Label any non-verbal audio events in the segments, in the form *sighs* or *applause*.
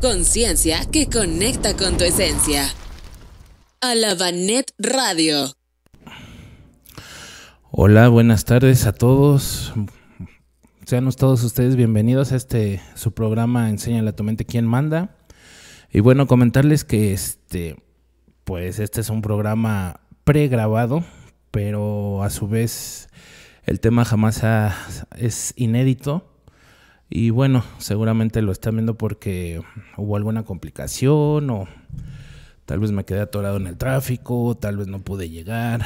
Conciencia que conecta con tu esencia. Alabanet Radio. Hola, buenas tardes a todos. Sean todos ustedes bienvenidos a este su programa Enséñale a tu mente quién manda. Y bueno, comentarles que este pues este es un programa pregrabado, pero a su vez el tema jamás es inédito. Y bueno, seguramente lo están viendo porque hubo alguna complicación o tal vez me quedé atorado en el tráfico, tal vez no pude llegar,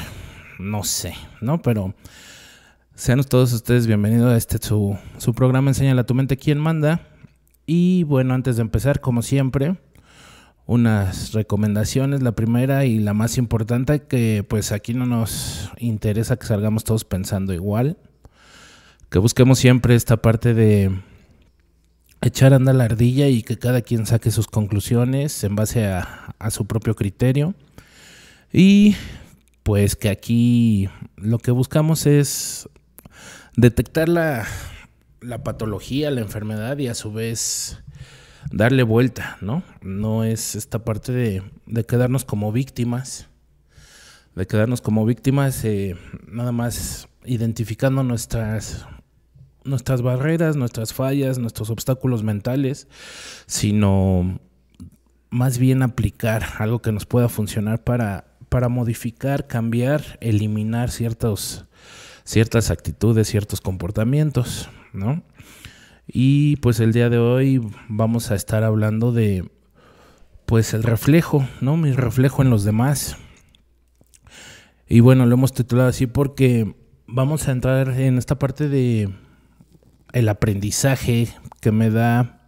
no sé, ¿no? Pero sean todos ustedes bienvenidos a este su, programa Enseñala tu mente quién manda. Y bueno, antes de empezar, como siempre, unas recomendaciones. La primera y la más importante, que pues aquí no nos interesa que salgamos todos pensando igual. Que busquemos siempre esta parte de echar a andar la ardilla y que cada quien saque sus conclusiones en base a, su propio criterio. Y pues que aquí lo que buscamos es detectar la, patología, la enfermedad y a su vez darle vuelta, ¿no? No es esta parte de, quedarnos como víctimas, de quedarnos como víctimas eh, nada más identificando nuestras nuestras barreras, nuestras fallas, nuestros obstáculos mentales, sino más bien aplicar algo que nos pueda funcionar para, para modificar, cambiar, eliminar ciertos, ciertas actitudes, ciertos comportamientos, ¿no? Y pues el día de hoy vamos a estar hablando de pues el reflejo, ¿no? Mi reflejo en los demás. Y bueno, lo hemos titulado así porque vamos a entrar en esta parte de el aprendizaje que me da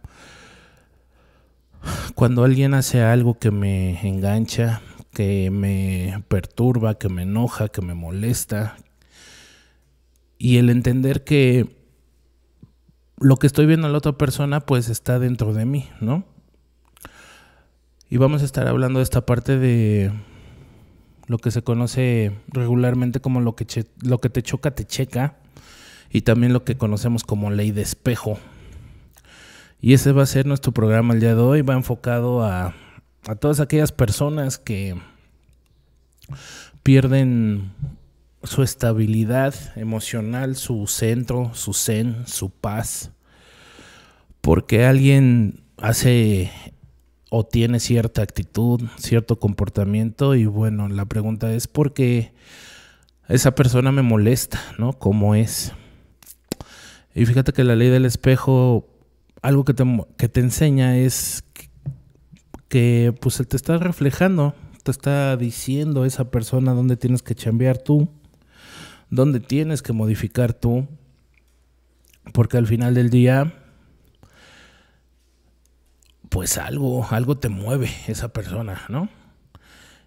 cuando alguien hace algo que me engancha, que me perturba, que me enoja, que me molesta, y el entender que lo que estoy viendo a la otra persona pues está dentro de mí, ¿no? Y vamos a estar hablando de esta parte de lo que se conoce regularmente como lo que, lo que te choca, te checa y también lo que conocemos como ley de espejo. Y ese va a ser nuestro programa el día de hoy. Va enfocado a, todas aquellas personas que pierden su estabilidad emocional, su centro, su zen, su paz, porque alguien hace o tiene cierta actitud, cierto comportamiento y bueno, la pregunta es por qué esa persona me molesta, ¿no? ¿Cómo es? Y fíjate que la ley del espejo, algo que te, que te enseña es que, pues te está reflejando, te está diciendo esa persona dónde tienes que cambiar tú, dónde tienes que modificar tú, porque al final del día, pues algo, algo te mueve esa persona, ¿no?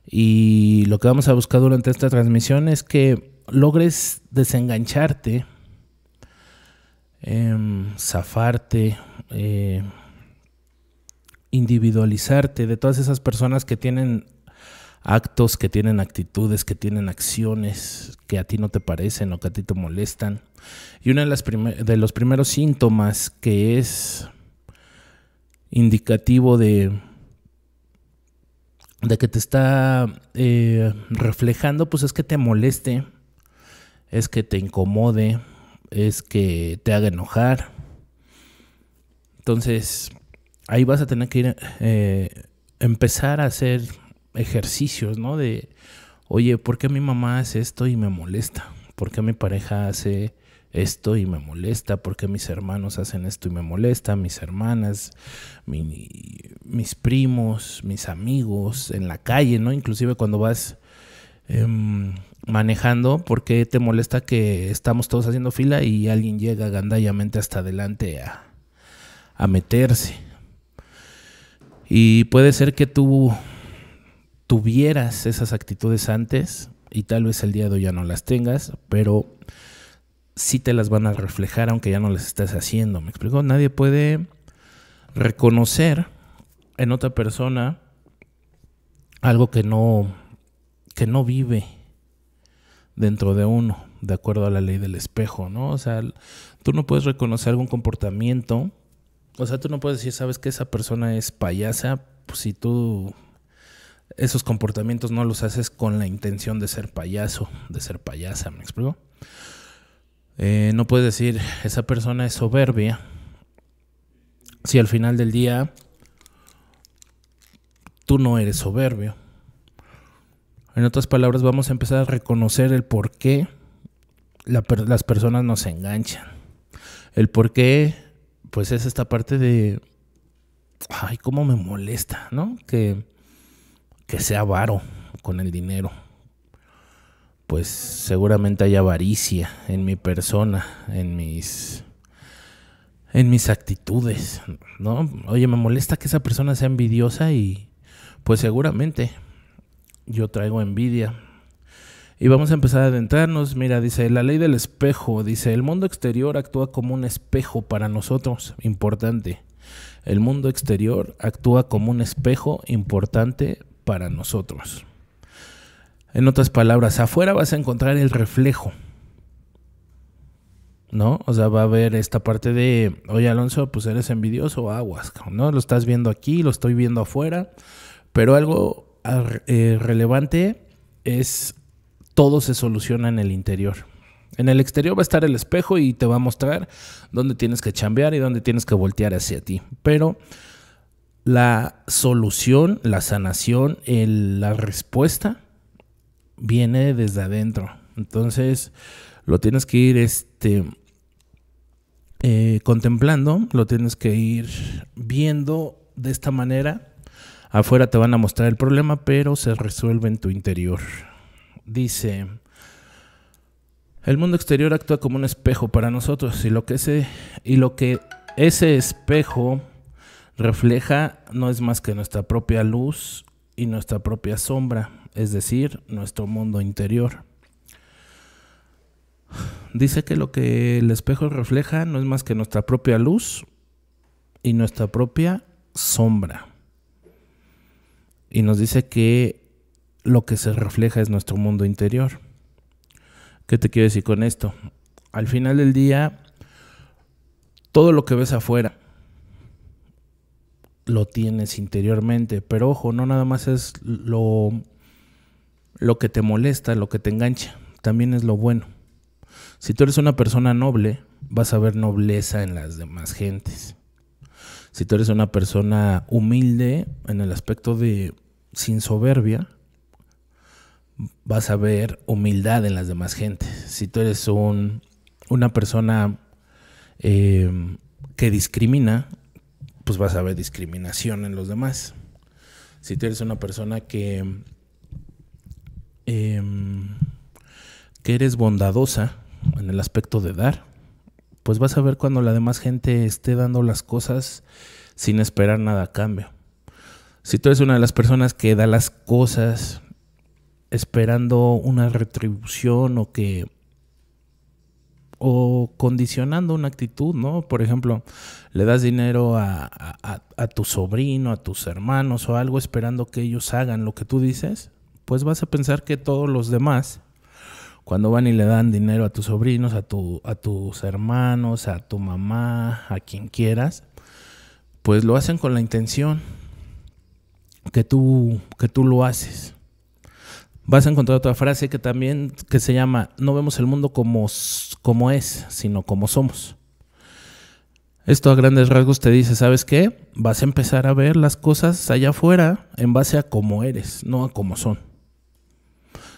Y lo que vamos a buscar durante esta transmisión es que logres desengancharte Em, zafarte, eh, individualizarte de todas esas personas que tienen actos, que tienen actitudes, que tienen acciones que a ti no te parecen o que a ti te molestan. Y uno de, los primeros síntomas que es indicativo de, de que te está eh, reflejando, pues es que te moleste, es que te incomode, es que te haga enojar. Entonces, ahí vas a tener que ir, eh, empezar a hacer ejercicios, ¿no? De, oye, ¿por qué mi mamá hace esto y me molesta? ¿Por qué mi pareja hace esto y me molesta? ¿Por qué mis hermanos hacen esto y me molesta? Mis hermanas, mis primos, mis amigos, en la calle, ¿no? Inclusive cuando vas Em, manejando, porque te molesta que estamos todos haciendo fila y alguien llega gandallamente hasta adelante a, a meterse? Y puede ser que tú tuvieras esas actitudes antes y tal vez el día de hoy ya no las tengas, pero sí te las van a reflejar aunque ya no las estés haciendo. ¿Me explico? Nadie puede reconocer en otra persona algo que no que no vive dentro de uno, de acuerdo a la ley del espejo, ¿no? O sea, tú no puedes reconocer algún comportamiento, o sea, tú no puedes decir, sabes que esa persona es payasa, pues si tú esos comportamientos no los haces con la intención de ser payaso, de ser payasa, ¿me explico? Eh, no puedes decir, esa persona es soberbia, si al final del día tú no eres soberbio. En otras palabras, vamos a empezar a reconocer el por qué las personas nos enganchan. El por qué, pues es esta parte de, ay, cómo me molesta, ¿no? Que, que sea avaro con el dinero. Pues seguramente hay avaricia en mi persona, en mis en mis actitudes, ¿no? Oye, me molesta que esa persona sea envidiosa y pues seguramente yo traigo envidia. Y vamos a empezar a adentrarnos. Mira, dice, la ley del espejo, dice, el mundo exterior actúa como un espejo para nosotros, importante. El mundo exterior actúa como un espejo importante para nosotros. En otras palabras, afuera vas a encontrar el reflejo. ¿No? O sea, va a haber esta parte de, oye Alonso, pues eres envidioso, aguas, ¿no? Lo estás viendo aquí, lo estoy viendo afuera, pero algo eh, relevante es todo se soluciona en el interior. En el exterior va a estar el espejo y te va a mostrar dónde tienes que chambear y dónde tienes que voltear hacia ti. Pero la solución, la sanación, la respuesta viene desde adentro. Entonces lo tienes que ir este, eh, contemplando, lo tienes que ir viendo de esta manera Afuera te van a mostrar el problema, pero se resuelve en tu interior. Dice, el mundo exterior actúa como un espejo para nosotros y lo que ese, y lo que ese espejo refleja no es más que nuestra propia luz y nuestra propia sombra, es decir, nuestro mundo interior. Dice que lo que el espejo refleja no es más que nuestra propia luz y nuestra propia sombra y nos dice que lo que se refleja es nuestro mundo interior. ¿Qué te quiero decir con esto? Al final del día, todo lo que ves afuera lo tienes interiormente, pero ojo, no nada más es lo, lo que te molesta, lo que te engancha, también es lo bueno. Si tú eres una persona noble, vas a ver nobleza en las demás gentes si tú eres una persona humilde en el aspecto de sin soberbia, vas a ver humildad en las demás gentes. Si tú eres un, una persona em, que discrimina, pues vas a ver discriminación en los demás. Si tú eres una persona que, em, que eres bondadosa en el aspecto de dar, pues vas a ver cuando la demás gente esté dando las cosas sin esperar nada a cambio. Si tú eres una de las personas que da las cosas esperando una retribución o que o condicionando una actitud, ¿no? Por ejemplo, le das dinero a, a, tu sobrino, a tus hermanos o algo esperando que ellos hagan lo que tú dices, pues vas a pensar que todos los demás cuando van y le dan dinero a tus sobrinos, a, tu, a tus hermanos, a tu mamá, a quien quieras, pues lo hacen con la intención que tú, que tú lo haces. Vas a encontrar otra frase que también que se llama, no vemos el mundo como, como es, sino como somos. Esto a grandes rasgos te dice, ¿sabes qué? Vas a empezar a ver las cosas allá afuera en base a cómo eres, no a cómo son.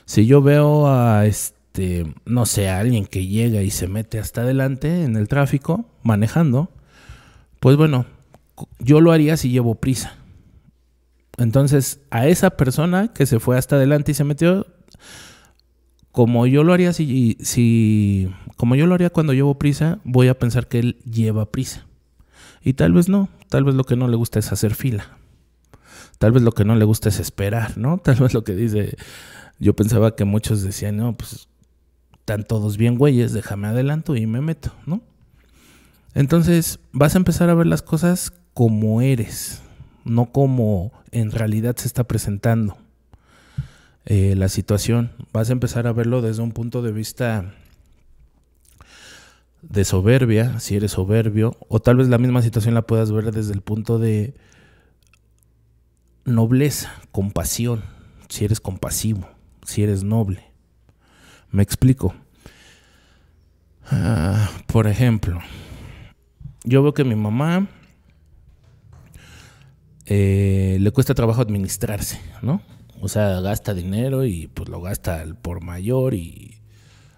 Si yo veo a este, este, no sé, alguien que llega y se mete hasta adelante en el tráfico, manejando, pues bueno, yo lo haría si llevo prisa. Entonces, a esa persona que se fue hasta adelante y se metió, como yo lo haría si, si como yo lo haría cuando llevo prisa, voy a pensar que él lleva prisa. Y tal vez no, tal vez lo que no le gusta es hacer fila. Tal vez lo que no le gusta es esperar, ¿no? *laughs* Tal vez lo que dice, yo pensaba que muchos decían, no, pues están todos bien güeyes, déjame adelanto y me meto, ¿no? Entonces vas a empezar a ver las cosas como eres, no como en realidad se está presentando eh, la situación. Vas a empezar a verlo desde un punto de vista de soberbia, si eres soberbio, o tal vez la misma situación la puedas ver desde el punto de nobleza, compasión, si eres compasivo, si eres noble. Me explico. Ah, por ejemplo, yo veo que mi mamá eh, le cuesta trabajo administrarse, ¿no? O sea, gasta dinero y pues lo gasta por mayor y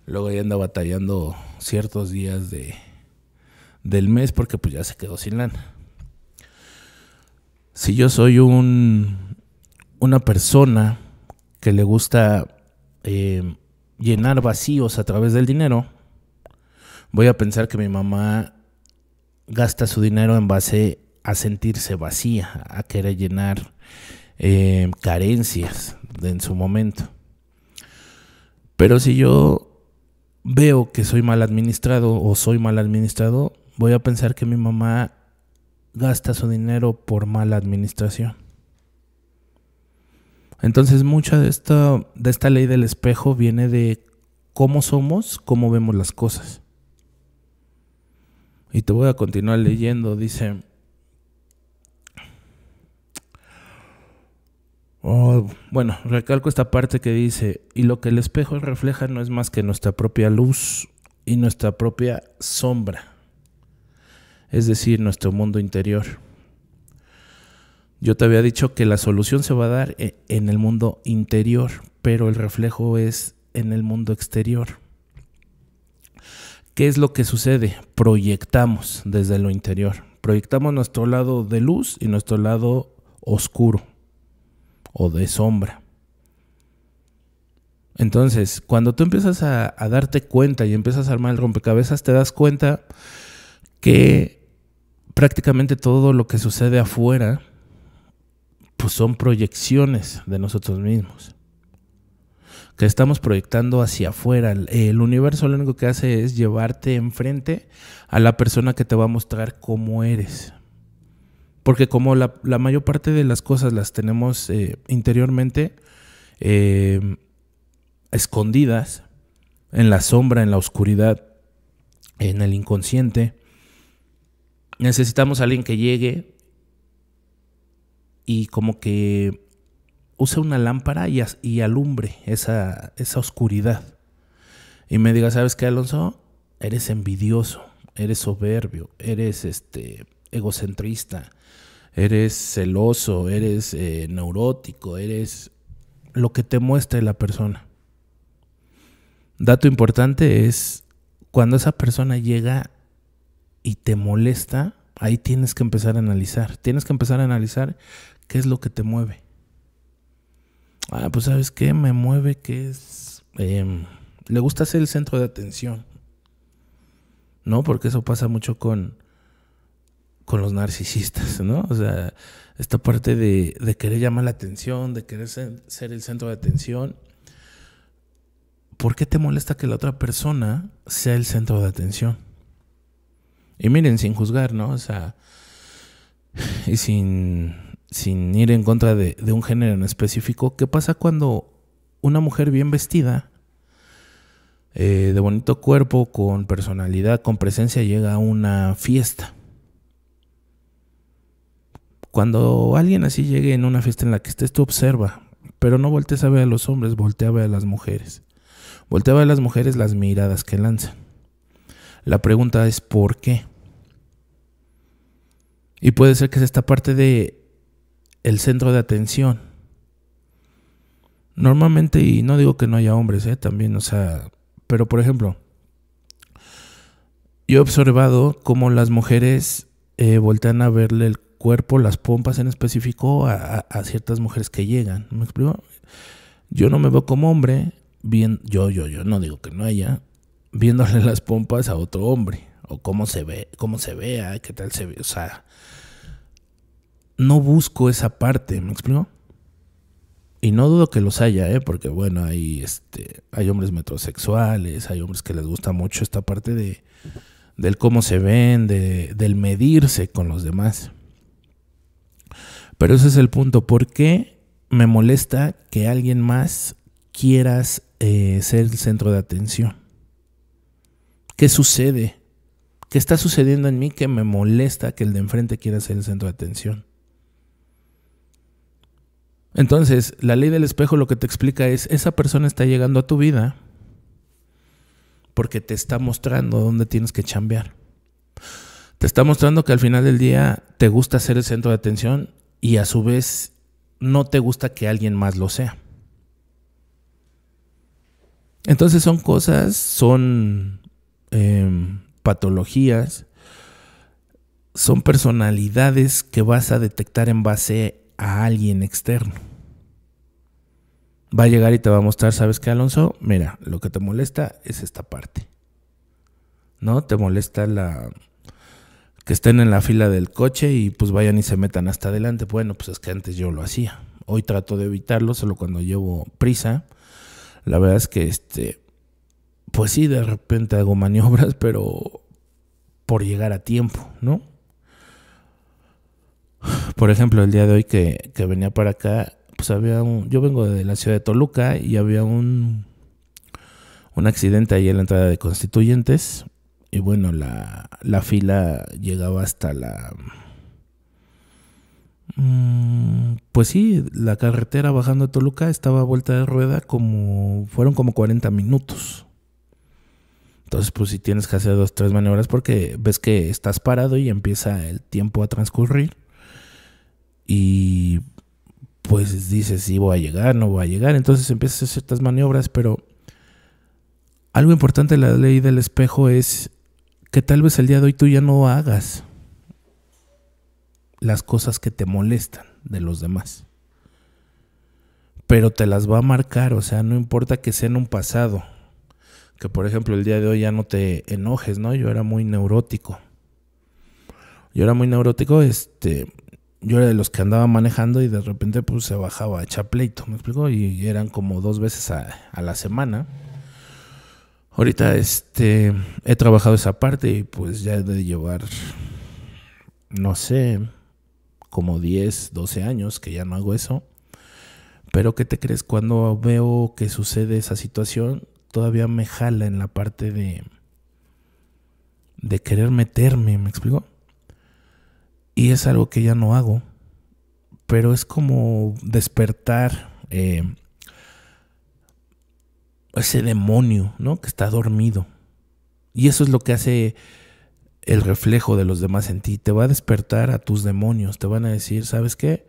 luego ya anda batallando ciertos días de, del mes porque pues ya se quedó sin lana. Si yo soy un, una persona que le gusta eh, llenar vacíos a través del dinero, voy a pensar que mi mamá gasta su dinero en base a sentirse vacía, a querer llenar eh, carencias en su momento. Pero si yo veo que soy mal administrado o soy mal administrado, voy a pensar que mi mamá gasta su dinero por mala administración. Entonces mucha de esta, ley del espejo viene de cómo somos, cómo vemos las cosas. Y te voy a continuar leyendo, dice... Oh, bueno, recalco esta parte que dice, y lo que el espejo refleja no es más que nuestra propia luz y nuestra propia sombra, es decir, nuestro mundo interior. Yo te había dicho que la solución se va a dar e-, en el mundo interior, pero el reflejo es en el mundo exterior. ¿Qué es lo que sucede? Proyectamos desde lo interior. Proyectamos nuestro lado de luz y nuestro lado oscuro o de sombra. Entonces, cuando tú empiezas a, darte cuenta y empiezas a armar el rompecabezas, te das cuenta que prácticamente todo lo que sucede afuera pues son proyecciones de nosotros mismos. Que estamos proyectando hacia afuera. El universo lo único que hace es llevarte enfrente a la persona que te va a mostrar cómo eres. Porque como la, mayor parte de las cosas las tenemos eh, interiormente eh, escondidas, en la sombra, en la oscuridad, en el inconsciente, necesitamos a alguien que llegue, y como que use una lámpara y, alumbre esa, esa oscuridad. Y me diga, ¿sabes qué, Alonso? Eres envidioso, eres soberbio, eres este egocentrista, eres celoso, eres eh, neurótico, eres lo que te muestre la persona. Dato importante es cuando esa persona llega y te molesta, ahí tienes que empezar a analizar. Tienes que empezar a analizar ¿Qué es lo que te mueve? Ah, pues sabes qué, me mueve que es... Em, le gusta ser el centro de atención. ¿No? Porque eso pasa mucho con, con los narcisistas, ¿no? O sea, esta parte de, querer llamar la atención, de querer ser, el centro de atención. ¿Por qué te molesta que la otra persona sea el centro de atención? Y miren, sin juzgar, ¿no? O sea, y sin sin ir en contra de, un género en específico, ¿qué pasa cuando una mujer bien vestida, eh, de bonito cuerpo, con personalidad, con presencia, llega a una fiesta? Cuando alguien así llegue en una fiesta en la que estés, tú observa, pero no voltees a ver a los hombres, voltea a ver a las mujeres. Voltea a ver a las mujeres las miradas que lanzan. La pregunta es ¿por qué? Y puede ser que es esta parte de el centro de atención. Normalmente, y no digo que no haya hombres, ¿eh? también, o sea, pero por ejemplo, yo he observado cómo las mujeres eh, voltean a verle el cuerpo, las pompas en específico, a, ciertas mujeres que llegan. ¿Me explico? Yo no me veo como hombre, bien, yo, yo, yo no digo que no haya, viéndole *laughs* las pompas a otro hombre, o cómo se ve, cómo se vea, qué tal se ve, o sea, no busco esa parte, ¿me explico? Y no dudo que los haya, ¿eh? porque bueno, hay, este, hay hombres metrosexuales, hay hombres que les gusta mucho esta parte de, del cómo se ven, de, del medirse con los demás. Pero ese es el punto. ¿Por qué me molesta que alguien más quieras eh, ser el centro de atención? ¿Qué sucede? ¿Qué está sucediendo en mí que me molesta que el de enfrente quiera ser el centro de atención? Entonces, la ley del espejo lo que te explica es, esa persona está llegando a tu vida porque te está mostrando dónde tienes que chambear. Te está mostrando que al final del día te gusta ser el centro de atención y a su vez no te gusta que alguien más lo sea. Entonces son cosas, son em, patologías, son personalidades que vas a detectar en base a alguien externo. Va a llegar y te va a mostrar, ¿sabes qué, Alonso? Mira, lo que te molesta es esta parte. ¿No? Te molesta la que estén en la fila del coche y pues vayan y se metan hasta adelante. Bueno, pues es que antes yo lo hacía. Hoy trato de evitarlo, solo cuando llevo prisa. La verdad es que este pues sí, de repente hago maniobras, pero por llegar a tiempo, ¿no? Por ejemplo, el día de hoy que, venía para acá, pues había un, yo vengo de la ciudad de Toluca y había un, un accidente ahí en la entrada de Constituyentes y bueno, la, la fila llegaba hasta la... Mm, pues sí, la carretera bajando de Toluca estaba a vuelta de rueda como... fueron como 40 minutos. Entonces, pues si tienes que hacer dos, tres maniobras porque ves que estás parado y empieza el tiempo a transcurrir y pues dices si voy a llegar, no voy a llegar, entonces empiezas a hacer ciertas maniobras, pero algo importante de la ley del espejo es que tal vez el día de hoy tú ya no hagas las cosas que te molestan de los demás. Pero te las va a marcar, o sea, no importa que sea en un pasado. Que por ejemplo el día de hoy ya no te enojes, ¿no? Yo era muy neurótico. Yo era muy neurótico, este, yo era de los que andaba manejando y de repente pues se bajaba a echar pleito, ¿me explico? Y eran como dos veces a, la semana. Ahorita este, he trabajado esa parte y pues ya he de llevar, no sé, como 10, 12 años que ya no hago eso. Pero ¿qué te crees? Cuando veo que sucede esa situación, todavía me jala en la parte de, de querer meterme, ¿me explico? Y es algo que ya no hago, pero es como despertar eh, ese demonio, ¿no? Que está dormido. Y eso es lo que hace el reflejo de los demás en ti. Te va a despertar a tus demonios. Te van a decir, ¿sabes qué?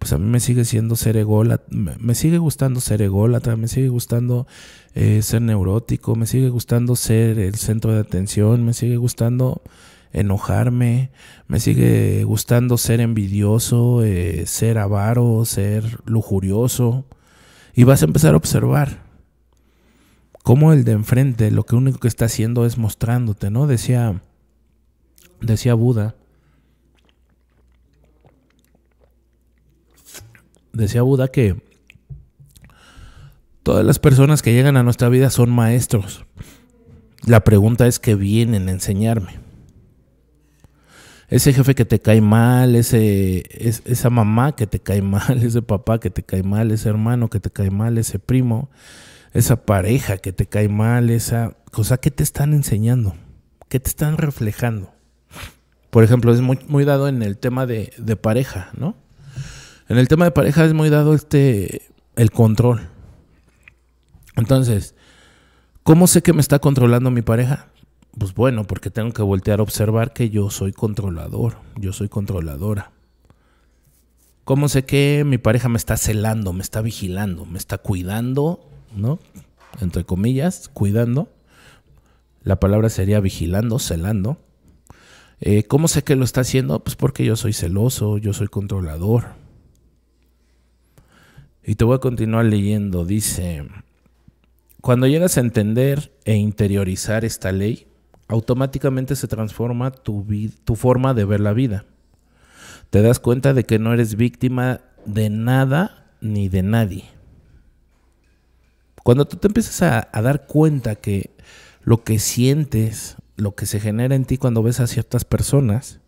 Pues a mí me sigue siendo ser me sigue gustando ser ególatra, me sigue gustando eh, ser neurótico, me sigue gustando ser el centro de atención, me sigue gustando enojarme, me sigue gustando ser envidioso, eh, ser avaro, ser lujurioso. Y vas a empezar a observar cómo el de enfrente lo que único que está haciendo es mostrándote, ¿no? Decía, decía Buda. Decía Buda que todas las personas que llegan a nuestra vida son maestros. La pregunta es que vienen a enseñarme ese jefe que te cae mal, ese, esa mamá que te cae mal, *laughs* ese papá que te cae mal, ese hermano que te cae mal, ese primo, esa pareja que te cae mal, esa cosa que te están enseñando, que te están reflejando. Por ejemplo, es muy, muy dado en el tema de, pareja, ¿no? En el tema de pareja es muy dado este, el control. Entonces, ¿cómo sé que me está controlando mi pareja? Pues bueno, porque tengo que voltear a observar que yo soy controlador, yo soy controladora. ¿Cómo sé que mi pareja me está celando, me está vigilando, me está cuidando, ¿no? Entre comillas, cuidando. La palabra sería vigilando, celando. Eh, ¿Cómo sé que lo está haciendo? Pues porque yo soy celoso, yo soy controlador. Y te voy a continuar leyendo. Dice, cuando llegas a entender e interiorizar esta ley, automáticamente se transforma tu, tu forma de ver la vida. Te das cuenta de que no eres víctima de nada ni de nadie. Cuando tú te empiezas a, a dar cuenta que lo que sientes, lo que se genera en ti cuando ves a ciertas personas,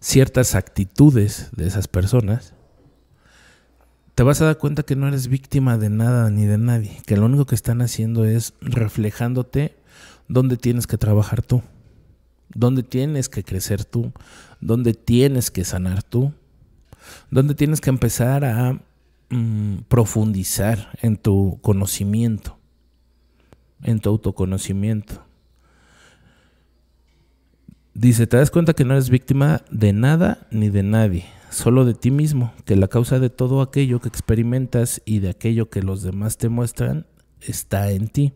ciertas actitudes de esas personas, te vas a dar cuenta que no eres víctima de nada ni de nadie, que lo único que están haciendo es reflejándote dónde tienes que trabajar tú, dónde tienes que crecer tú, dónde tienes que sanar tú, dónde tienes que empezar a mm, profundizar en tu conocimiento, en tu autoconocimiento. Dice, te das cuenta que no eres víctima de nada ni de nadie, solo de ti mismo, que la causa de todo aquello que experimentas y de aquello que los demás te muestran está en ti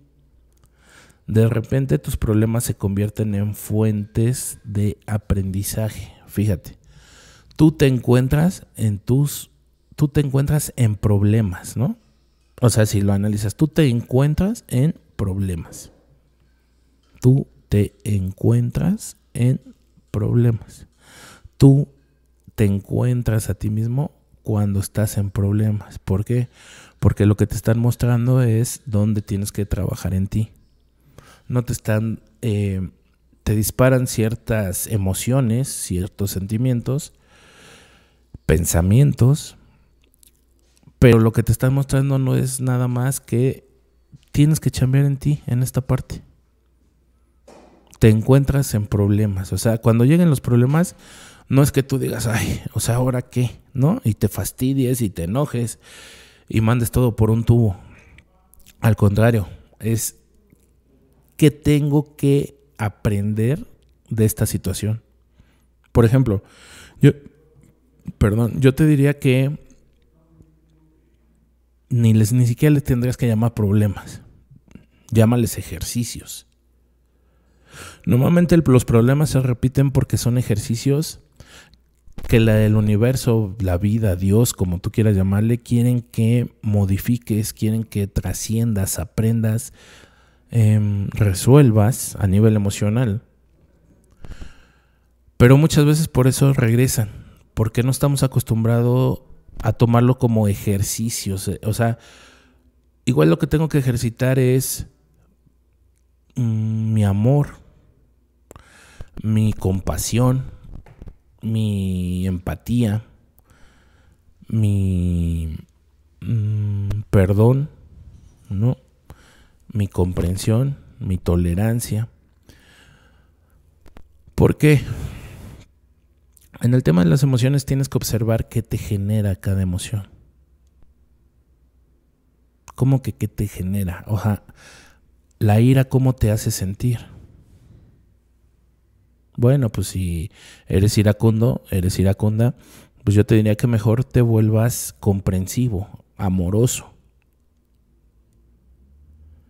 de repente tus problemas se convierten en fuentes de aprendizaje. Fíjate, tú te encuentras en tus, tú te encuentras en problemas, ¿no? O sea, si lo analizas, tú te encuentras en problemas. Tú te encuentras en problemas. Tú te encuentras a ti mismo cuando estás en problemas. ¿Por qué? Porque lo que te están mostrando es dónde tienes que trabajar en ti no te están, eh, te disparan ciertas emociones, ciertos sentimientos, pensamientos, pero lo que te están mostrando no es nada más que tienes que cambiar en ti, en esta parte. Te encuentras en problemas, o sea, cuando lleguen los problemas, no es que tú digas, ay, o sea, ahora qué, ¿no? Y te fastidies y te enojes y mandes todo por un tubo. Al contrario, es ¿Qué tengo que aprender de esta situación? Por ejemplo, yo, perdón, yo te diría que ni, les, ni siquiera les tendrías que llamar problemas. Llámales ejercicios. Normalmente los problemas se repiten porque son ejercicios que la, el universo, la vida, Dios, como tú quieras llamarle, quieren que modifiques, quieren que trasciendas, aprendas, Em, resuelvas a nivel emocional. Pero muchas veces por eso regresan, porque no estamos acostumbrados a tomarlo como ejercicios. Eh, o sea, igual lo que tengo que ejercitar es mm, mi amor, mi compasión, mi empatía, mi mm, perdón, ¿no? mi comprensión, mi tolerancia. ¿Por qué? En el tema de las emociones tienes que observar qué te genera cada emoción. ¿Cómo que qué te genera? O sea, la ira, ¿cómo te hace sentir? Bueno, pues si eres iracundo, eres iracunda, pues yo te diría que mejor te vuelvas comprensivo, amoroso.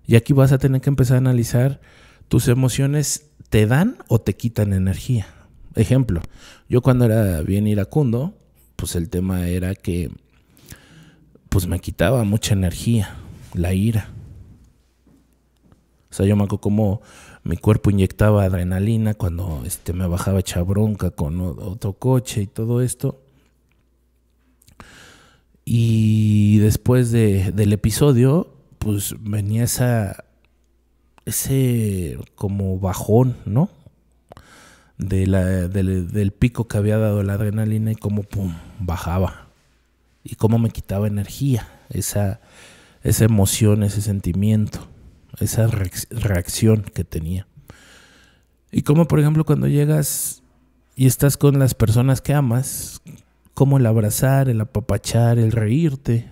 Y aquí vas a tener que empezar a analizar tus emociones te dan o te quitan energía. Ejemplo, yo cuando era bien iracundo, pues el tema era que pues me quitaba mucha energía, la ira. O sea, yo me acuerdo como mi cuerpo inyectaba adrenalina cuando este, me bajaba hecha bronca con otro coche y todo esto. Y después del episodio, pues venía esa, ese como bajón, ¿no? De del, pico que había dado la adrenalina y cómo, bajaba. Y cómo me quitaba energía, esa, esa emoción, ese sentimiento, esa reacción que tenía. Y como, por ejemplo, cuando llegas y estás con las personas que amas, como el abrazar, el apapachar, el reírte,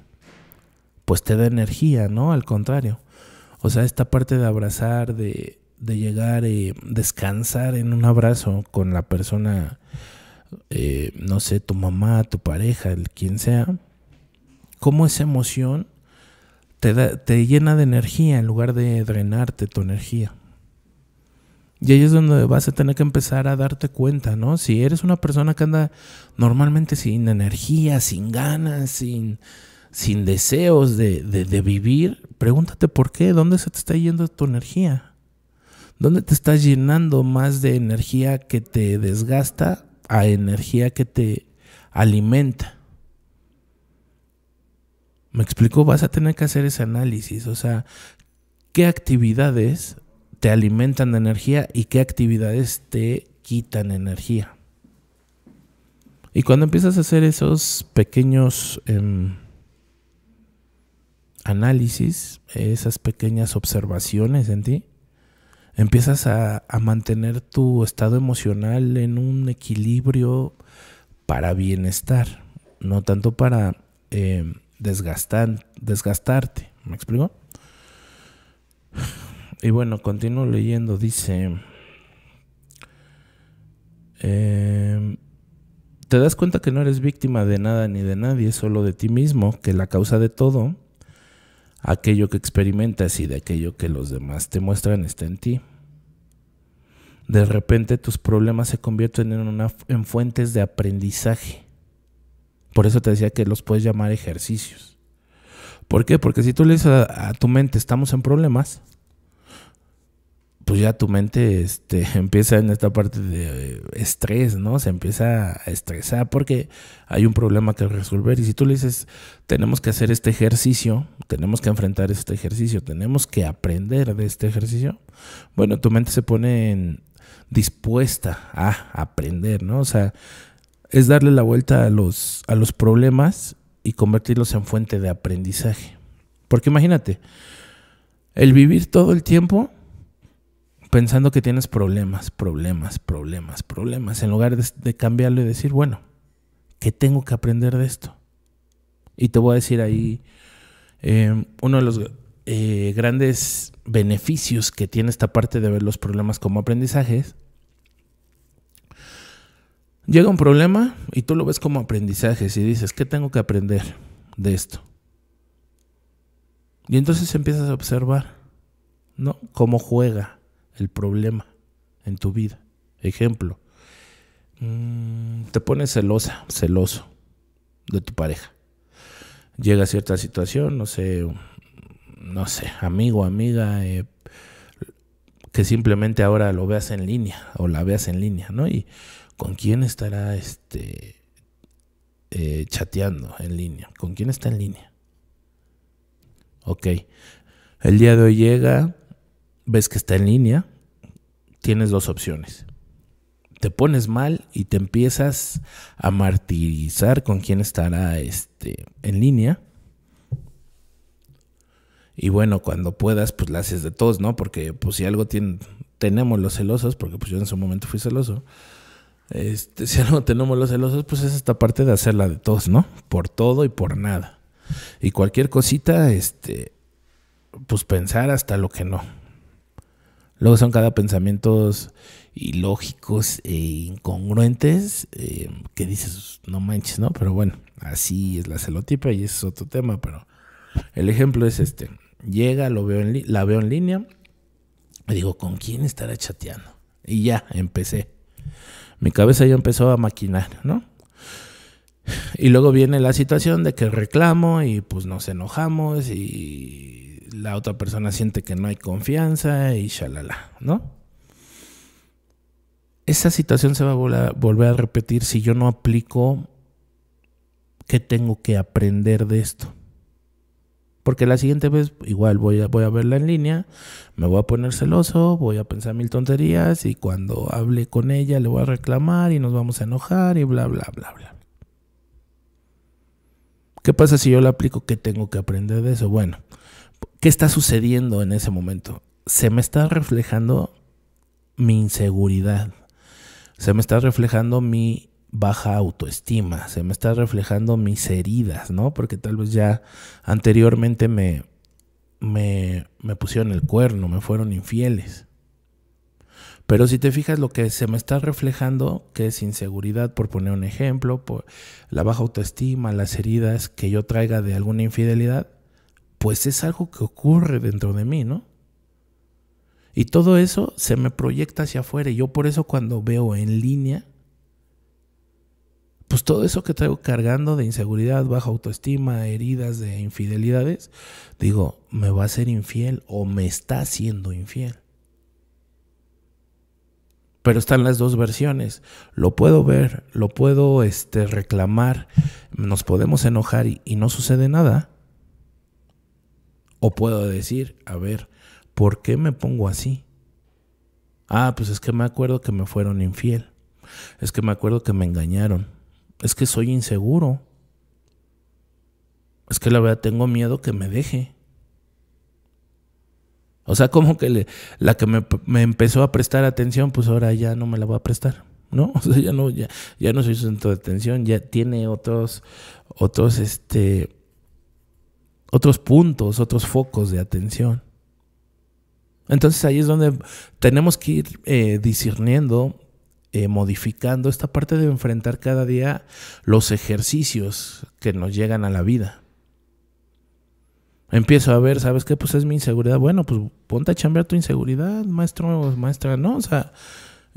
pues te da energía, ¿no? Al contrario. O sea, esta parte de abrazar, de, llegar, y descansar en un abrazo con la persona, eh, no sé, tu mamá, tu pareja, el quien sea, cómo esa emoción te, te llena de energía en lugar de drenarte tu energía. Y ahí es donde vas a tener que empezar a darte cuenta, ¿no? Si eres una persona que anda normalmente sin energía, sin ganas, sin sin deseos de, vivir, pregúntate por qué, ¿dónde se te está yendo tu energía? ¿Dónde te estás llenando más de energía que te desgasta a energía que te alimenta? Me explico, vas a tener que hacer ese análisis, o sea, qué actividades te alimentan de energía y qué actividades te quitan energía. Y cuando empiezas a hacer esos pequeños... en em, análisis, esas pequeñas observaciones en ti, empiezas a, mantener tu estado emocional en un equilibrio para bienestar, no tanto para eh, desgastar, desgastarte. ¿Me explico? Y bueno, continúo leyendo, dice... Em, te das cuenta que no eres víctima de nada ni de nadie, solo de ti mismo, que la causa de todo aquello que experimentas y de aquello que los demás te muestran está en ti. De repente tus problemas se convierten en, fuentes de aprendizaje. Por eso te decía que los puedes llamar ejercicios. ¿Por qué? Porque si tú le dices a tu mente estamos en problemas, pues ya tu mente este, *laughs* empieza en esta parte de eh, estrés, ¿no? Se empieza a estresar porque hay un problema que resolver. Y si tú le dices, tenemos que hacer este ejercicio, tenemos que enfrentar este ejercicio, tenemos que aprender de este ejercicio, bueno, tu mente se pone dispuesta a aprender, ¿no? O sea, es darle la vuelta a los, a los problemas y convertirlos en fuente de aprendizaje. Porque imagínate, el vivir todo el tiempo pensando que tienes problemas, problemas, problemas, problemas, en lugar de, cambiarlo y decir, bueno, ¿qué tengo que aprender de esto? Y te voy a decir ahí eh, uno de los eh, grandes beneficios que tiene esta parte de ver los problemas como aprendizajes. Llega un problema y tú lo ves como aprendizajes y dices, ¿qué tengo que aprender de esto? Y entonces empiezas a observar, ¿no? Cómo juega, el problema en tu vida. Ejemplo, mm, te pones celosa, celoso de tu pareja. Llega cierta situación, no sé, no sé, amigo, amiga, eh, que simplemente ahora lo veas en línea o la veas en línea, ¿no? Y con quién estará este eh, chateando en línea, con quién está en línea. Ok, el día de hoy llega, ves que está en línea, tienes dos opciones. Te pones mal y te empiezas a martirizar con quién estará este, en línea. Y bueno, cuando puedas, pues la haces de todos, ¿no? Porque pues si algo tiene, tenemos los celosos, porque pues yo en su momento fui celoso, este, si algo tenemos los celosos, pues es esta parte de hacerla de todos, ¿no? Por todo y por nada. Y cualquier cosita, este, pues pensar hasta lo que no. Luego son cada pensamientos ilógicos e incongruentes eh, que dices, no manches, ¿no? Pero bueno, así es la celotipa y ese es otro tema, pero el ejemplo es este. Llega, lo veo en la veo en línea Me digo, ¿con quién estará chateando? Y ya, empecé. Mi cabeza ya empezó a maquinar, ¿no? Y luego viene la situación de que reclamo y pues nos enojamos y la otra persona siente que no hay confianza y shalala, ¿no? Esa situación se va a volver a repetir si yo no aplico qué tengo que aprender de esto. Porque la siguiente vez igual voy a, voy a verla en línea, me voy a poner celoso, voy a pensar mil tonterías y cuando hable con ella le voy a reclamar y nos vamos a enojar y bla, bla, bla, bla. ¿Qué pasa si yo la aplico? ¿Qué tengo que aprender de eso? Bueno, ¿qué está sucediendo en ese momento? Se me está reflejando mi inseguridad, se me está reflejando mi baja autoestima, se me está reflejando mis heridas, ¿no? Porque tal vez ya anteriormente me, me, me pusieron el cuerno, me fueron infieles. Pero si te fijas lo que se me está reflejando, que es inseguridad, por poner un ejemplo, por la baja autoestima, las heridas que yo traiga de alguna infidelidad, pues es algo que ocurre dentro de mí, ¿no? Y todo eso se me proyecta hacia afuera. Y yo por eso cuando veo en línea, pues todo eso que traigo cargando de inseguridad, baja autoestima, heridas de infidelidades, digo, me va a ser infiel o me está siendo infiel. Pero están las dos versiones. Lo puedo ver, lo puedo este, reclamar, nos podemos enojar y, y no sucede nada. O puedo decir, a ver, ¿por qué me pongo así? Ah, pues es que me acuerdo que me fueron infiel. Es que me acuerdo que me engañaron. Es que soy inseguro. Es que la verdad tengo miedo que me deje. O sea, como que le, la que me, empezó a prestar atención, pues ahora ya no me la voy a prestar, ¿no? *laughs* O sea, ya no, ya, ya no soy centro de atención, ya tiene otros, otros, este, otros puntos, otros focos de atención. Entonces ahí es donde tenemos que ir eh, discerniendo, eh, modificando esta parte de enfrentar cada día los ejercicios que nos llegan a la vida. Empiezo a ver, ¿sabes qué? Pues es mi inseguridad. Bueno, pues ponte a chambear tu inseguridad, maestro, maestra, ¿no? O sea,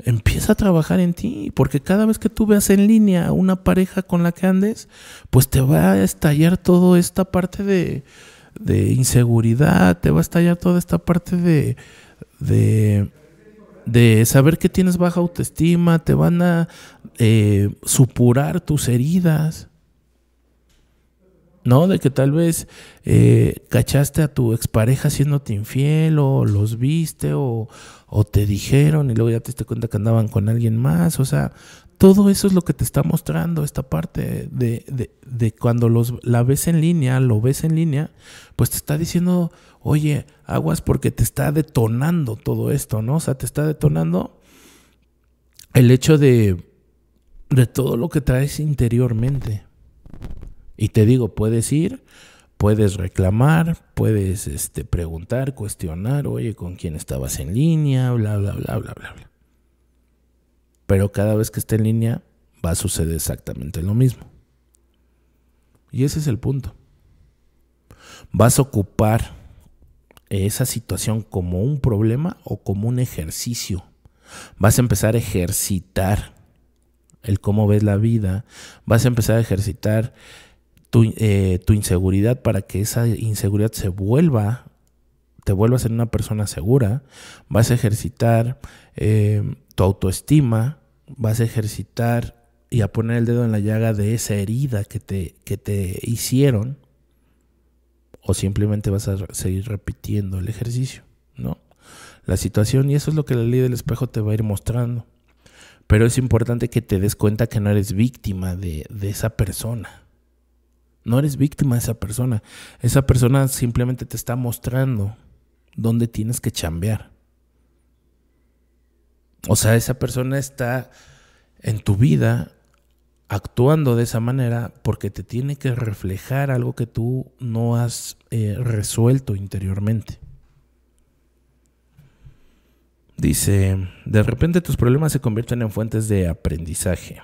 Empieza a trabajar en ti, porque cada vez que tú veas en línea una pareja con la que andes, pues te va a estallar toda esta parte de, de inseguridad, te va a estallar toda esta parte de, de, saber que tienes baja autoestima, te van a eh, supurar tus heridas. ¿no? De que tal vez eh, cachaste a tu expareja haciéndote infiel o los viste o, te dijeron y luego ya te diste cuenta que andaban con alguien más, o sea, todo eso es lo que te está mostrando esta parte de, cuando los, la ves en línea, lo ves en línea, pues te está diciendo, oye, aguas porque te está detonando todo esto, ¿no? O sea, te está detonando el hecho de, de todo lo que traes interiormente. Y te digo, puedes ir, puedes reclamar, puedes este, preguntar, cuestionar, oye, con quién estabas en línea, bla, bla, bla, bla, bla, bla. Pero cada vez que esté en línea va a suceder exactamente lo mismo. Y ese es el punto. Vas a ocupar esa situación como un problema o como un ejercicio. Vas a empezar a ejercitar el cómo ves la vida. Vas a empezar a ejercitar tu, eh, tu, inseguridad para que esa inseguridad se vuelva, te a ser una persona segura, vas a ejercitar eh, tu autoestima, vas a ejercitar y a poner el dedo en la llaga de esa herida que te, que te hicieron, o simplemente vas a seguir repitiendo el ejercicio, ¿no? La situación, y eso es lo que la ley del espejo te va a ir mostrando. Pero es importante que te des cuenta que no eres víctima de, de esa persona. No eres víctima de esa persona. Esa persona simplemente te está mostrando dónde tienes que chambear. O sea, esa persona está en tu vida actuando de esa manera porque te tiene que reflejar algo que tú no has eh, resuelto interiormente. Dice, de repente tus problemas se convierten en fuentes de aprendizaje.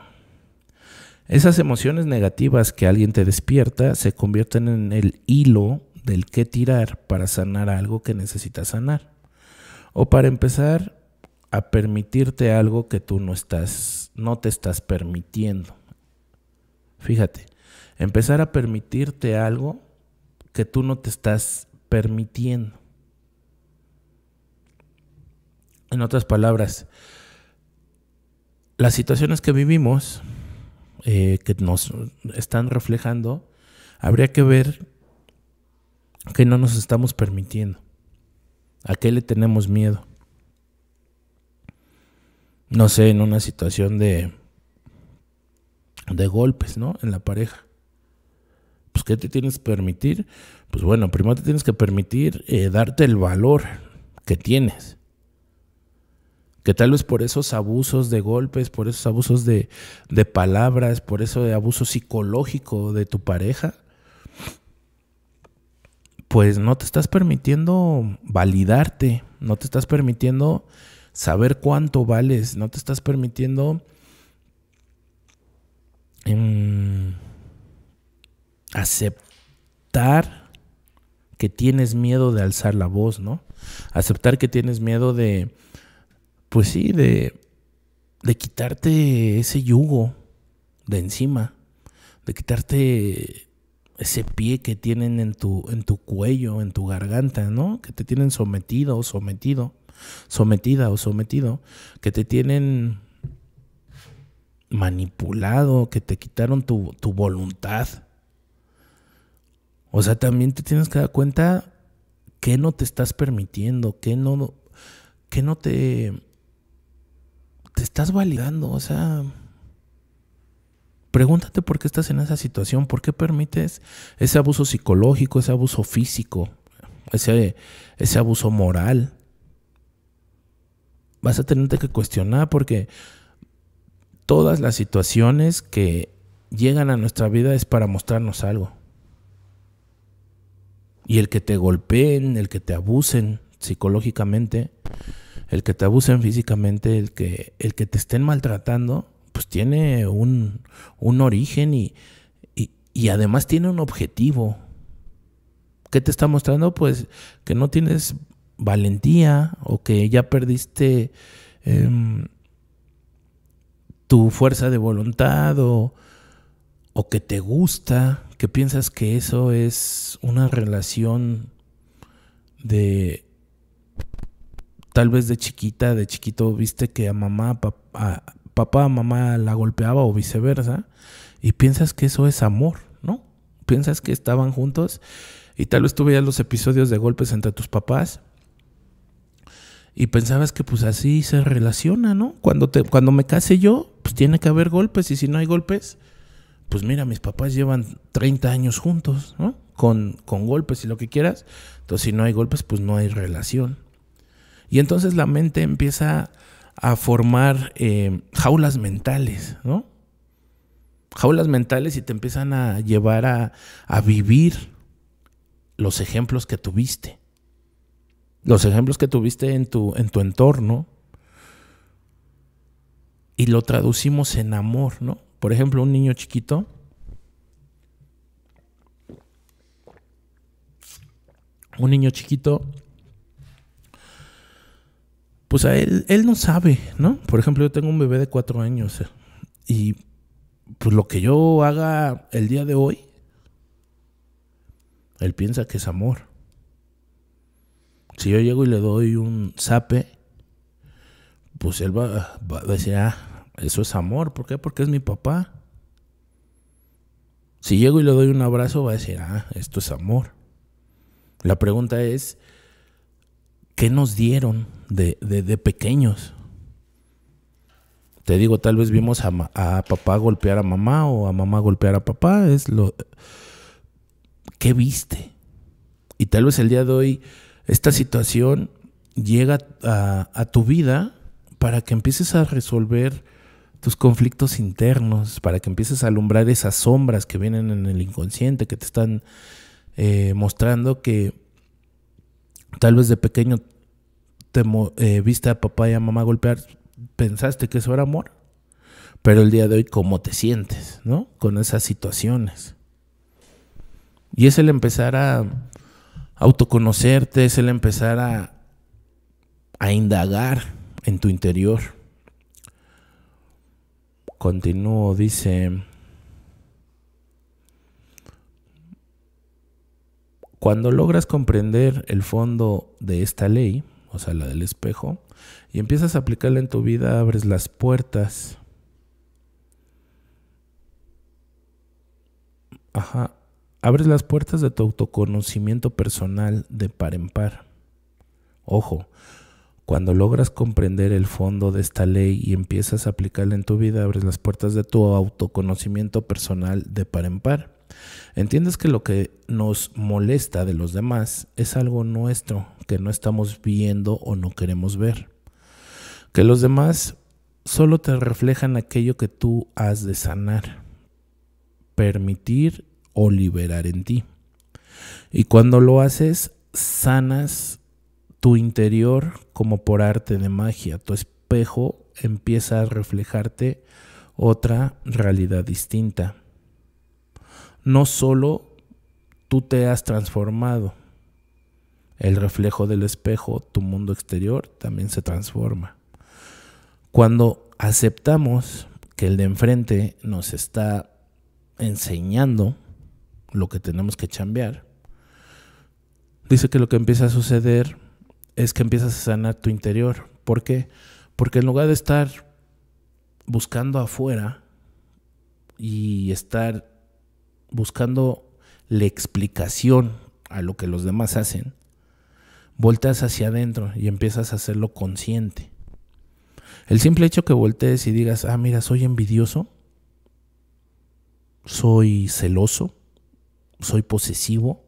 Esas emociones negativas que alguien te despierta se convierten en el hilo del que tirar para sanar algo que necesitas sanar. O para empezar a permitirte algo que tú no estás, no te estás permitiendo. Fíjate, empezar a permitirte algo que tú no te estás permitiendo. En otras palabras, las situaciones que vivimos eh, que nos están reflejando, habría que ver qué no nos estamos permitiendo, a qué le tenemos miedo. No sé, en una situación de, de golpes, ¿no? En la pareja. Pues, ¿qué te tienes que permitir? Pues bueno, primero te tienes que permitir eh, darte el valor que tienes que tal vez por esos abusos de golpes, por esos abusos de, palabras, por eso de abuso psicológico de tu pareja, pues no te estás permitiendo validarte, no te estás permitiendo saber cuánto vales, no te estás permitiendo em, aceptar que tienes miedo de alzar la voz, ¿no? Aceptar que tienes miedo de pues sí, de, quitarte ese yugo de encima, de quitarte ese pie que tienen en tu, en tu cuello, en tu garganta, ¿no? Que te tienen sometido o sometido, sometida o sometido, que te tienen manipulado, que te quitaron tu, tu voluntad. O sea, también te tienes que dar cuenta que no te estás permitiendo, que no, que no te te estás validando, o sea, pregúntate por qué estás en esa situación, por qué permites ese abuso psicológico, ese abuso físico, ese, ese abuso moral. Vas a tenerte que cuestionar porque todas las situaciones que llegan a nuestra vida es para mostrarnos algo. Y el que te golpeen, el que te abusen psicológicamente, el que te abusen físicamente, el que, el que te estén maltratando, pues tiene un, origen y, y, además tiene un objetivo. ¿Qué te está mostrando? Pues que no tienes valentía o que ya perdiste em, tu fuerza de voluntad o, o que te gusta, que piensas que eso es una relación de tal vez de chiquita, de chiquito, viste que a mamá, papá, a mamá la golpeaba o viceversa, y piensas que eso es amor, ¿no? Piensas que estaban juntos y tal vez tú veías los episodios de golpes entre tus papás y pensabas que pues así se relaciona, ¿no? Cuando, te, cuando me case yo, pues tiene que haber golpes y si no hay golpes, pues mira, mis papás llevan 30 años juntos, ¿no? Con, con golpes y lo que quieras. Entonces, si no hay golpes, pues no hay relación. Y entonces la mente empieza a formar eh, jaulas mentales, ¿no? Jaulas mentales y te empiezan a llevar a, vivir los ejemplos que tuviste. Los ejemplos que tuviste en tu, en tu entorno. Y lo traducimos en amor, ¿no? Por ejemplo, un niño chiquito un niño chiquito pues a él, él no sabe, ¿no? Por ejemplo, yo tengo un bebé de cuatro años eh, y pues lo que yo haga el día de hoy, él piensa que es amor. Si yo llego y le doy un sape, pues él va, va, a decir, ah, eso es amor. ¿Por qué? Porque es mi papá. Si llego y le doy un abrazo, va a decir, ah, esto es amor. La pregunta es, ¿Qué nos dieron de, pequeños? Te digo, tal vez vimos a, papá golpear a mamá o a mamá golpear a papá. Es lo. ¿Qué viste? Y tal vez el día de hoy esta situación llega a, tu vida para que empieces a resolver tus conflictos internos, para que empieces a alumbrar esas sombras que vienen en el inconsciente, que te están eh, mostrando que Tal vez de pequeño te eh, viste a papá y a mamá golpear, pensaste que eso era amor, pero el día de hoy cómo te sientes, ¿no? Con esas situaciones. Y es el empezar a autoconocerte, es el empezar a, a indagar en tu interior. Continúo, dice... Cuando logras comprender el fondo de esta ley, o sea, la del espejo, y empiezas a aplicarla en tu vida, abres las puertas. Ajá. Abres las puertas de tu autoconocimiento personal de par en par. Ojo, cuando logras comprender el fondo de esta ley y empiezas a aplicarla en tu vida, abres las puertas de tu autoconocimiento personal de par en par. Entiendes que lo que nos molesta de los demás es algo nuestro que no estamos viendo o no queremos ver. Que los demás solo te reflejan aquello que tú has de sanar, permitir o liberar en ti. Y cuando lo haces, sanas tu interior como por arte de magia. Tu espejo empieza a reflejarte otra realidad distinta no solo tú te has transformado, el reflejo del espejo, tu mundo exterior, también se transforma. Cuando aceptamos que el de enfrente nos está enseñando lo que tenemos que cambiar dice que lo que empieza a suceder es que empiezas a sanar tu interior. ¿Por qué? Porque en lugar de estar buscando afuera y estar buscando la explicación a lo que los demás hacen, volteas hacia adentro y empiezas a hacerlo consciente. El simple hecho que voltees y digas, ah, mira, soy envidioso, soy celoso, soy posesivo,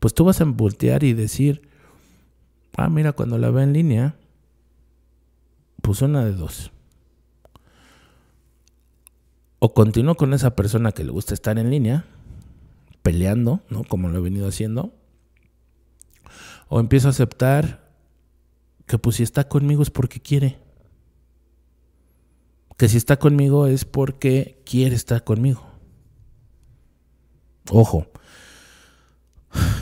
pues tú vas a voltear y decir, ah, mira, cuando la ve en línea, pues una de dos o continúo con esa persona que le gusta estar en línea, peleando, ¿no? Como lo he venido haciendo, o empiezo a aceptar que pues si está conmigo es porque quiere. Que si está conmigo es porque quiere estar conmigo. Ojo,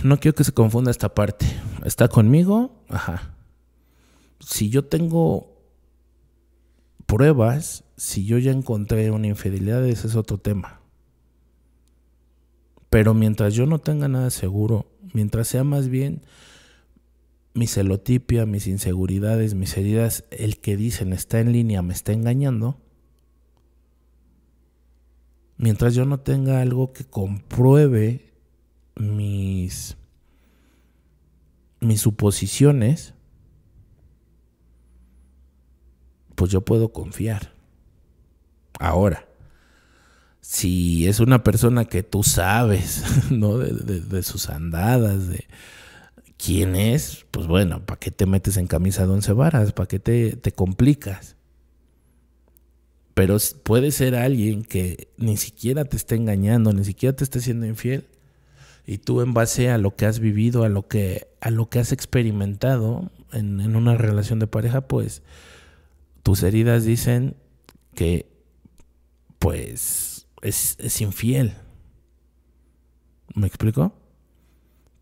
no quiero que se confunda esta parte. Está conmigo, ajá. Si yo tengo pruebas, si yo ya encontré una infidelidad, ese es otro tema. Pero mientras yo no tenga nada seguro, mientras sea más bien mi celotipia, mis inseguridades, mis heridas, el que dicen está en línea, me está engañando, mientras yo no tenga algo que compruebe mis, mis suposiciones, pues yo puedo confiar. Ahora, si es una persona que tú sabes, *laughs* ¿no? De, sus andadas, de quién es, pues bueno, ¿para qué te metes en camisa de once varas? ¿Para qué te, te complicas? Pero puede ser alguien que ni siquiera te esté engañando, ni siquiera te esté siendo infiel, y tú en base a lo que has vivido, a lo que, a lo que has experimentado en una relación de pareja, pues tus heridas dicen que, pues, es, infiel. ¿Me explico?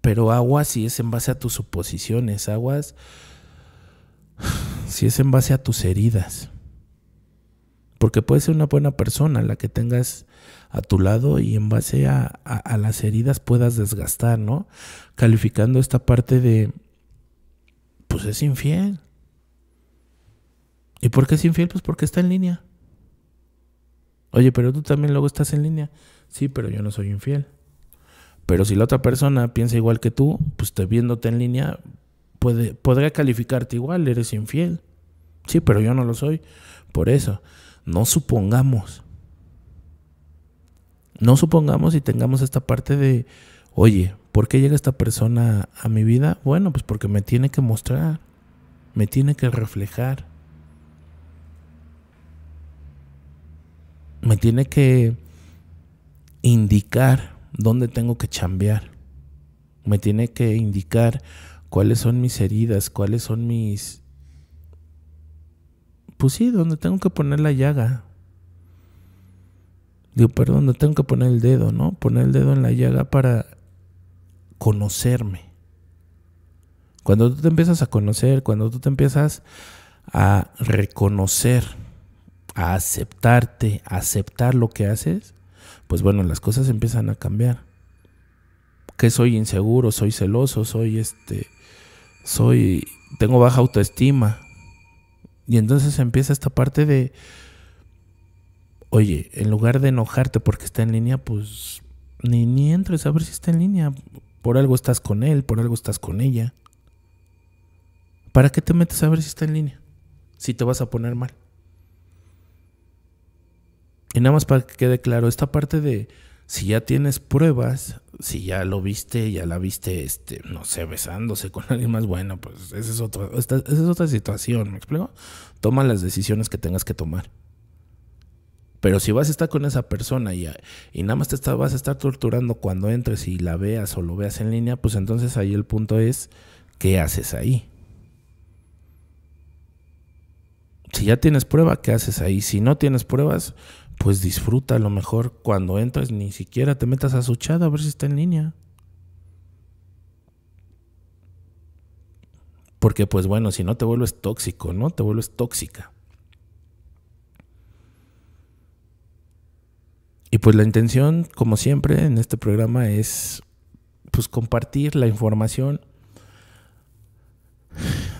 Pero aguas si es en base a tus suposiciones, aguas *sighs* si es en base a tus heridas. Porque puede ser una buena persona la que tengas a tu lado y en base a las heridas puedas desgastar, ¿no? Calificando esta parte de, pues es infiel. ¿Y por qué es infiel? Pues porque está en línea. Oye, pero tú también luego estás en línea. Sí, pero yo no soy infiel. Pero si la otra persona piensa igual que tú, pues te viéndote en línea, puede, podría calificarte igual, eres infiel. Sí, pero yo no lo soy. Por eso, no supongamos. No supongamos y tengamos esta parte de, oye, ¿por qué llega esta persona a mi vida? Bueno, pues porque me tiene que mostrar, me tiene que reflejar. me tiene que indicar dónde tengo que chambear. Me tiene que indicar cuáles son mis heridas, cuáles son mis... Pues sí, dónde tengo que poner la llaga. Digo, perdón, dónde tengo que poner el dedo, ¿no? Poner el dedo en la llaga para conocerme. Cuando tú te empiezas a conocer, cuando tú te empiezas a reconocer a aceptarte, aceptar lo que haces, pues bueno, las cosas empiezan a cambiar. Que soy inseguro, soy celoso, soy este, soy, tengo baja autoestima. Y entonces empieza esta parte de, oye, en lugar de enojarte porque está en línea, pues ni, ni entres a ver si está en línea. Por algo estás con él, por algo estás con ella. ¿Para qué te metes a ver si está en línea? Si te vas a poner mal. Y nada más para que quede claro, esta parte de si ya tienes pruebas, si ya lo viste, ya la viste, este, no sé, besándose con *laughs* alguien más, bueno, pues esa es otra, situación, ¿me explico? Toma las decisiones que tengas que tomar. Pero si vas a estar con esa persona y, y nada más te vas a estar torturando cuando entres y la veas o lo veas en línea, pues entonces ahí el punto es, ¿qué haces ahí? Si ya tienes prueba, ¿qué haces ahí? Si no tienes pruebas, pues disfruta a lo mejor cuando entres, ni siquiera te metas a su chat a ver si está en línea. Porque pues bueno, si no te vuelves tóxico, ¿no? Te vuelves tóxica. Y pues la intención, como siempre, en este programa es pues compartir la información.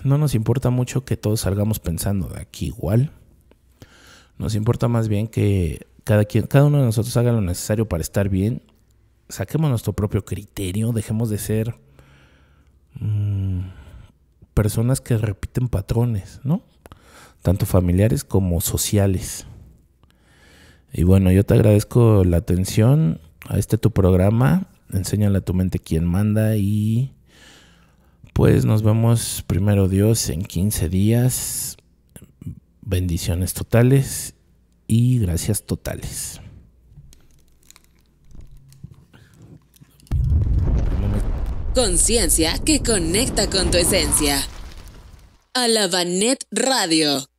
No nos importa mucho que todos salgamos pensando de aquí igual. Nos importa más bien que cada, quien, cada uno de nosotros haga lo necesario para estar bien. Saquemos nuestro propio criterio, dejemos de ser mm, personas que repiten patrones, ¿no? Tanto familiares como sociales. Y bueno, yo te agradezco la atención a este tu programa. Enséñale a tu mente quién manda y pues nos vemos primero Dios en 15 días. Bendiciones totales y gracias totales. Conciencia que conecta con tu esencia. Alabanet Radio